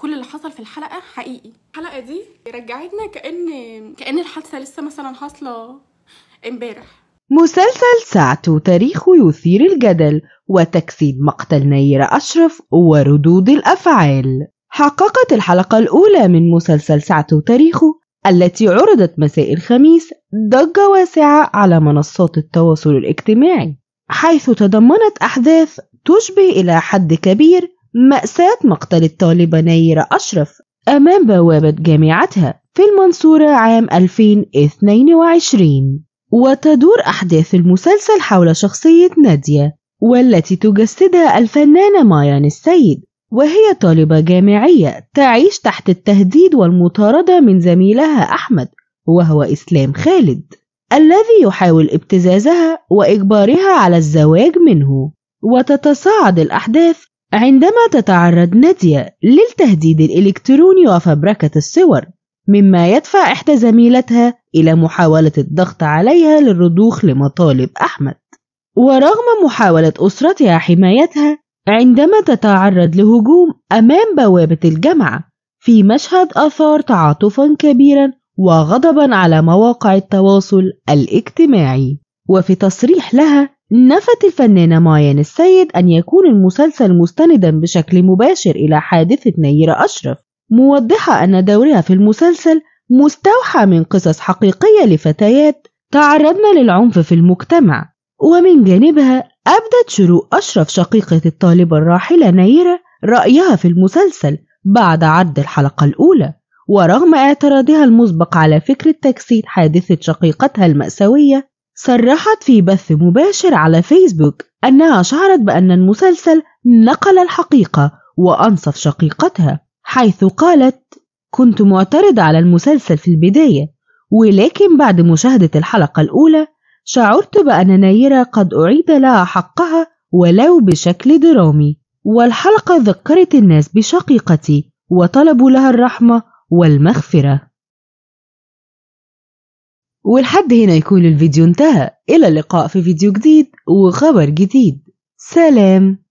كل اللي حصل في الحلقه حقيقي الحلقه دي رجعتنا كان كان الحادثه لسه مثلا حاصله امبارح مسلسل ساعته تاريخه يثير الجدل وتجسيد مقتل نيرة أشرف وردود الأفعال حققت الحلقة الأولى من مسلسل ساعته تاريخه التي عرضت مساء الخميس ضجة واسعة على منصات التواصل الاجتماعي حيث تضمنت أحداث تشبه إلى حد كبير مأساة مقتل الطالبة نيرة أشرف أمام بوابة جامعتها في المنصورة عام 2022 وتدور أحداث المسلسل حول شخصية نادية والتي تجسدها الفنانة مايان السيد وهي طالبة جامعية تعيش تحت التهديد والمطاردة من زميلها أحمد وهو إسلام خالد الذي يحاول ابتزازها وإجبارها على الزواج منه وتتصاعد الأحداث عندما تتعرض نادية للتهديد الإلكتروني وفبركة الصور مما يدفع إحدى زميلتها إلى محاولة الضغط عليها للرضوخ لمطالب أحمد ورغم محاولة أسرتها حمايتها عندما تتعرض لهجوم أمام بوابة الجامعة في مشهد أثار تعاطفا كبيرا وغضبا على مواقع التواصل الاجتماعي وفي تصريح لها نفت الفنانة مايان السيد أن يكون المسلسل مستندا بشكل مباشر إلى حادثة نيرة أشرف موضحة أن دورها في المسلسل مستوحى من قصص حقيقية لفتيات تعرضن للعنف في المجتمع ومن جانبها أبدت شروق أشرف شقيقة الطالبة الراحلة نيرة رأيها في المسلسل بعد عرض الحلقة الأولى ورغم اعتراضها المسبق على فكرة تجسيد حادثة شقيقتها المأساوية صرحت في بث مباشر على فيسبوك أنها شعرت بأن المسلسل نقل الحقيقة وأنصف شقيقتها حيث قالت كنت معترضة على المسلسل في البداية ولكن بعد مشاهدة الحلقة الأولى شعرت بأن نيرة قد أعيد لها حقها ولو بشكل درامي والحلقة ذكرت الناس بشقيقتي وطلبوا لها الرحمة والمغفرة ولحد هنا يكون الفيديو انتهى إلى اللقاء في فيديو جديد وخبر جديد سلام